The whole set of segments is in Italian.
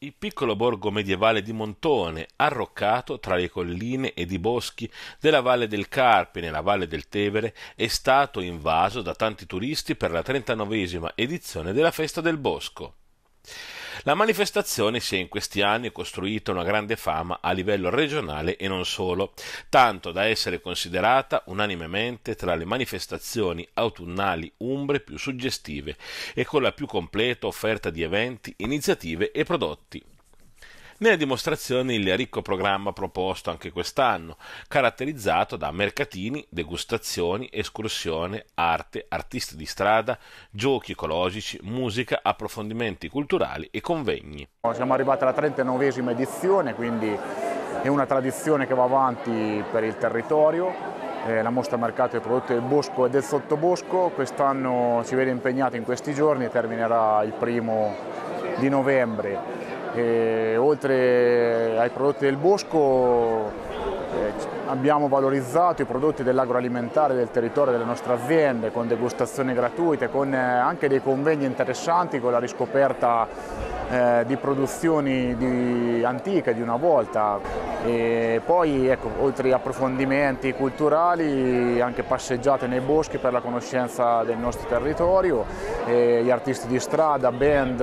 Il piccolo borgo medievale di Montone, arroccato tra le colline ed i boschi della Valle del Carpi nella Valle del Tevere, è stato invaso da tanti turisti per la trentanovesima edizione della Festa del Bosco. La manifestazione si è in questi anni costruita una grande fama a livello regionale e non solo, tanto da essere considerata unanimemente tra le manifestazioni autunnali umbre più suggestive e con la più completa offerta di eventi, iniziative e prodotti nelle dimostrazioni il ricco programma proposto anche quest'anno, caratterizzato da mercatini, degustazioni, escursione, arte, artisti di strada, giochi ecologici, musica, approfondimenti culturali e convegni. Siamo arrivati alla 39esima edizione, quindi è una tradizione che va avanti per il territorio. Eh, la mostra mercato dei prodotti del bosco e del sottobosco, quest'anno ci vede impegnati in questi giorni, terminerà il primo di novembre. E oltre ai prodotti del bosco eh, abbiamo valorizzato i prodotti dell'agroalimentare del territorio delle nostre aziende con degustazioni gratuite, con eh, anche dei convegni interessanti con la riscoperta eh, di produzioni di, antiche di una volta. E poi ecco, oltre approfondimenti culturali, anche passeggiate nei boschi per la conoscenza del nostro territorio, gli artisti di strada, band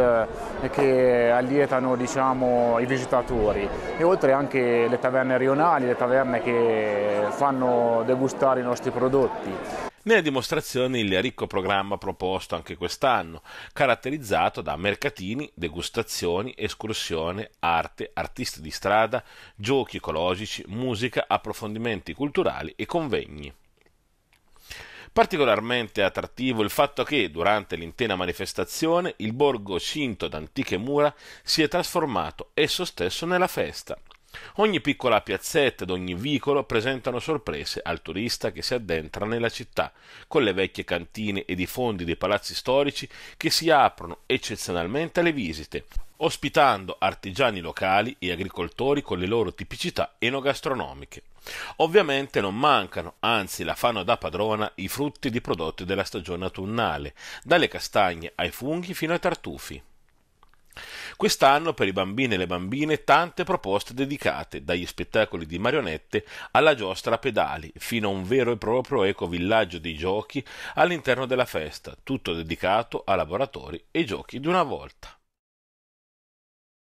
eh, che allietano diciamo, i visitatori e oltre anche le taverne rionali, le taverne che fanno degustare i nostri prodotti. Nelle dimostrazioni il ricco programma proposto anche quest'anno, caratterizzato da mercatini, degustazioni, escursione, arte, artisti di strada, giochi ecologici, musica, approfondimenti culturali e convegni. Particolarmente attrattivo il fatto che, durante l'intera manifestazione, il borgo cinto d'antiche mura si è trasformato esso stesso nella festa. Ogni piccola piazzetta ed ogni vicolo presentano sorprese al turista che si addentra nella città, con le vecchie cantine ed i fondi dei palazzi storici che si aprono eccezionalmente alle visite, ospitando artigiani locali e agricoltori con le loro tipicità enogastronomiche. Ovviamente non mancano, anzi la fanno da padrona, i frutti di prodotti della stagione autunnale, dalle castagne ai funghi fino ai tartufi. Quest'anno per i bambini e le bambine tante proposte dedicate, dagli spettacoli di marionette alla giostra a pedali, fino a un vero e proprio ecovillaggio di giochi all'interno della festa, tutto dedicato a laboratori e giochi di una volta.